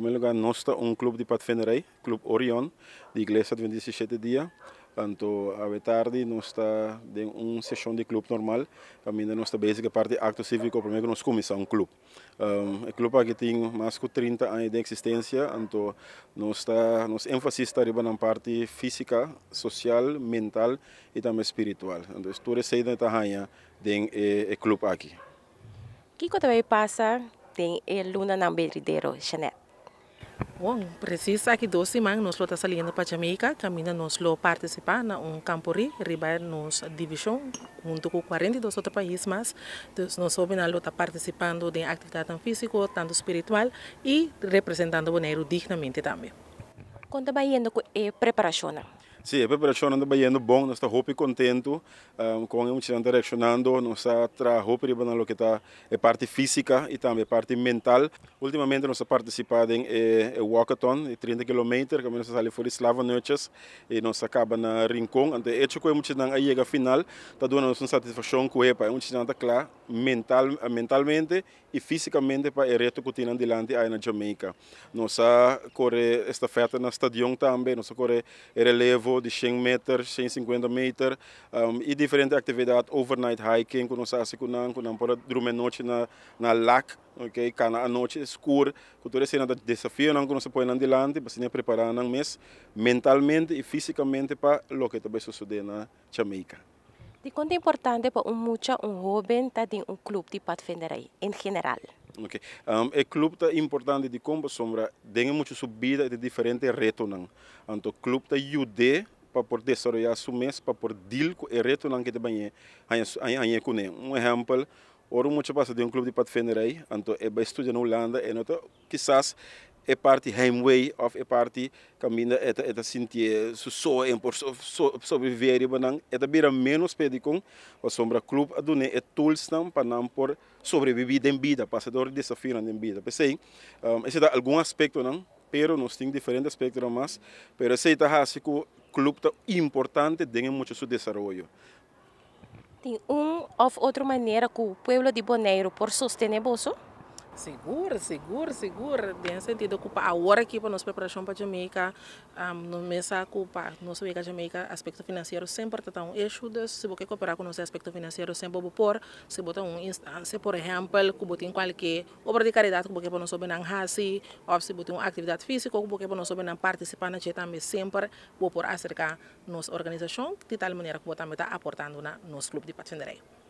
primeiro lugar, nós temos um clube de patfenderei, Clube Orion, de igreja de 27 dias. Tanto a tarde, nós temos uma sessão de clube normal. Também nós temos a parte de acto cívico, primeiro nós começamos um clube. Um, o é clube aqui tem mais de 30 anos de existência, então nós temos nós ênfase está na parte física, social, mental e também espiritual. Então, tudo isso aí está tem um é, é clube aqui. O que também passa tem luna na Belrideiro, Jeanette. Bom, precisa que duas semanas nós está saindo para Jamaica, caminha nós lo participar de um campo ri, riba nos divisão, junto com 42 outros países mais. Então, nós somos nós participando de atividade física, tanto espiritual e representando o Bonaire dignamente também. Conta bem com eh, a preparação. Sim, a preparação anda bem bom, nós estamos roupa contente, um, com que tirando direcionando, nós estamos roupa para o que está a parte física e também a parte mental. Ultimamente nós participamos em eh, walkathon de 30 km, que nós saímos fora Slava Noites e nós acaba na Rincón, ante isso que muito não chega final, está dando uma satisfação com epa, um estar claro mental mentalmente e fisicamente para o reto que tem adiante aí na Jamaica. Nós corre esta festa na estadião também, nós corre relevo de 100 metros, 150 meter. Um, actividades, diferente atividade, overnight hiking, com nossa asikunan, com a dormir noite na, na lac, ok? a noite escura, com toda essa desafio, que no se põe adelante, para se preparar mentalmente y e físicamente para lo que também sucede en Jamaica. De es importante para un um mucha, un um joven estar en un club de um pathfinder en em general? é Um, o clube está importante de combo sombra, tem muita subida de diferentes retos. Então, o clube está ajudando para poder desarrollar seu mês, para poder deal com o reto que tem aí com Um exemplo, ouro muito passa de um clube de patfenerei, então é para estudar na Holanda, e nota, quizás, é parte heimwee of é parte caminha eta eta sentir su so por sobreviver e é eta bira menos pedi o sombra club adune é tools para não por sobreviver em vida passador desafio em vida pensei um, esse é algum aspecto não pero nós tem diferentes aspectos mas pero esse tá básico club tá importante tem muito seu desenvolvimento tem um ou outra maneira que o povo de Boneiro por sustentar Segura, segura, segura. Bem sentido culpa. Agora aqui para nossa preparação para a Jamaica, um, no mês a culpa, nosso amiga Jamaica, aspecto financeiro sempre está um eixo. Se você cooperar com o nosso aspecto financeiro, sempre vou pôr. Se botar uma instância, por exemplo, que botem qualquer obra de caridade que você para não souber não ou se botar uma atividade física que você para não souber participar na também sempre vou pôr acerca nossa organização, de tal maneira que você também está aportando na nosso clube de patindeiro.